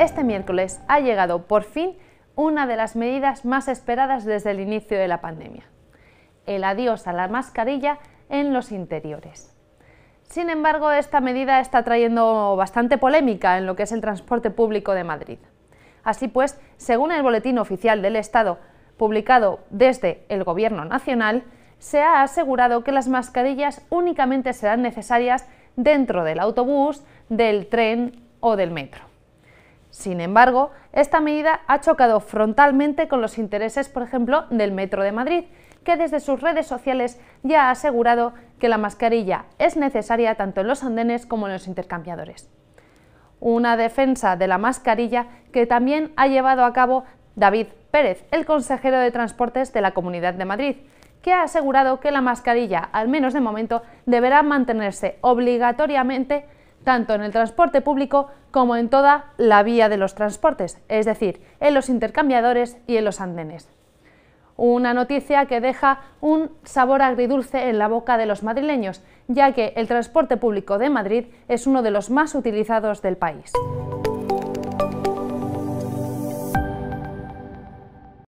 Este miércoles ha llegado por fin una de las medidas más esperadas desde el inicio de la pandemia, el adiós a la mascarilla en los interiores. Sin embargo, esta medida está trayendo bastante polémica en lo que es el transporte público de Madrid. Así pues, según el Boletín Oficial del Estado, publicado desde el Gobierno Nacional, se ha asegurado que las mascarillas únicamente serán necesarias dentro del autobús, del tren o del metro. Sin embargo, esta medida ha chocado frontalmente con los intereses, por ejemplo, del Metro de Madrid, que desde sus redes sociales ya ha asegurado que la mascarilla es necesaria tanto en los andenes como en los intercambiadores. Una defensa de la mascarilla que también ha llevado a cabo David Pérez, el consejero de Transportes de la Comunidad de Madrid, que ha asegurado que la mascarilla, al menos de momento, deberá mantenerse obligatoriamente tanto en el transporte público como en toda la vía de los transportes, es decir, en los intercambiadores y en los andenes. Una noticia que deja un sabor agridulce en la boca de los madrileños, ya que el transporte público de Madrid es uno de los más utilizados del país.